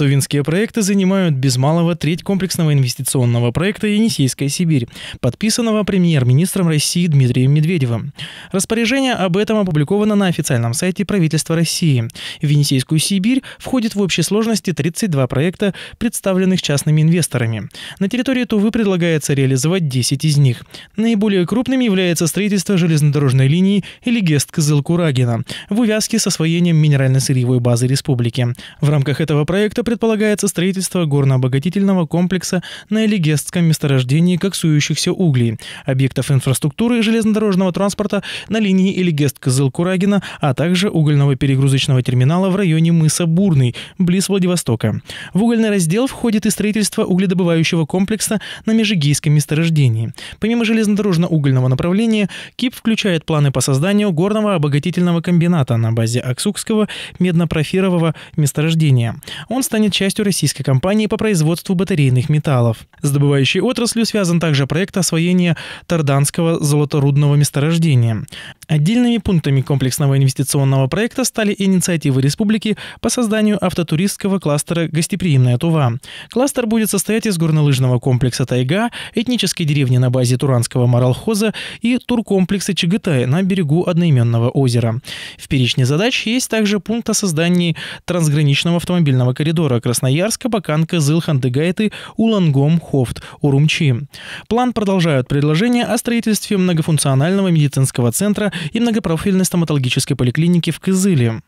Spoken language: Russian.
что винские проекты занимают без малого треть комплексного инвестиционного проекта «Енисейская Сибирь», подписанного премьер-министром России Дмитрием Медведевым. Распоряжение об этом опубликовано на официальном сайте правительства России. В Енисейскую Сибирь входит в общей сложности 32 проекта, представленных частными инвесторами. На территории Тувы предлагается реализовать 10 из них. Наиболее крупным является строительство железнодорожной линии Элигест Кызыл-Курагина в увязке с освоением минерально-сырьевой базы республики. В рамках этого проекта предполагается строительство горнообогатительного комплекса на Элигестском месторождении коксующихся углей, объектов инфраструктуры железнодорожного транспорта на линии Элигест-Кызыл-Курагина, а также угольного перегрузочного терминала в районе мыса Бурный, близ Владивостока. В угольный раздел входит и строительство угледобывающего комплекса на Межигейском месторождении. Помимо железнодорожно-угольного направления, КИП включает планы по созданию горного обогатительного комбината на базе Аксукского меднопрофирового месторождения. Он станет частью российской компании по производству батарейных металлов. С добывающей отраслью связан также проект освоения Тарданского золоторудного месторождения. Отдельными пунктами комплексного инвестиционного проекта стали инициативы республики по созданию автотуристского кластера «Гостеприимная Тува». Кластер будет состоять из горнолыжного комплекса «Тайга», этнической деревни на базе Туранского маралхоза и туркомплекса «Чагытай» на берегу одноименного озера. В перечне задач есть также пункт о создании трансграничного автомобильного коридора Красноярска, Баканка, Зыл, Хандыгайты, Улангом, Хофт, Урумчи. План продолжают предложения о строительстве многофункционального медицинского центра и многопрофильной стоматологической поликлиники в Кызыле.